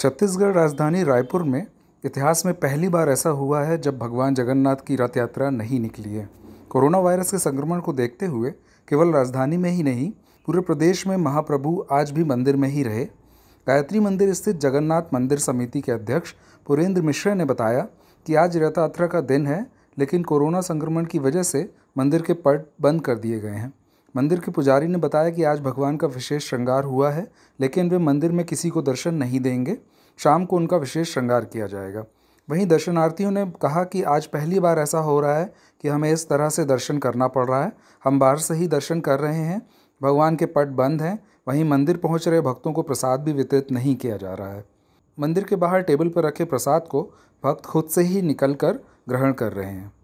छत्तीसगढ़ राजधानी रायपुर में इतिहास में पहली बार ऐसा हुआ है जब भगवान जगन्नाथ की रथ यात्रा नहीं निकली है कोरोना वायरस के संक्रमण को देखते हुए केवल राजधानी में ही नहीं पूरे प्रदेश में महाप्रभु आज भी मंदिर में ही रहे गायत्री मंदिर स्थित जगन्नाथ मंदिर समिति के अध्यक्ष पुरेंद्र मिश्रा ने बताया कि आज रथ यात्रा का दिन है लेकिन कोरोना संक्रमण की वजह से मंदिर के पट बंद कर दिए गए हैं मंदिर के पुजारी ने बताया कि आज भगवान का विशेष श्रृंगार हुआ है लेकिन वे मंदिर में किसी को दर्शन नहीं देंगे शाम को उनका विशेष श्रृंगार किया जाएगा वहीं दर्शनार्थियों ने कहा कि आज पहली बार ऐसा हो रहा है कि हमें इस तरह से दर्शन करना पड़ रहा है हम बाहर से ही दर्शन कर रहे हैं भगवान के पट बंद हैं वहीं मंदिर पहुंच रहे भक्तों को प्रसाद भी वितरित नहीं किया जा रहा है मंदिर के बाहर टेबल पर रखे प्रसाद को भक्त खुद से ही निकल कर ग्रहण कर रहे हैं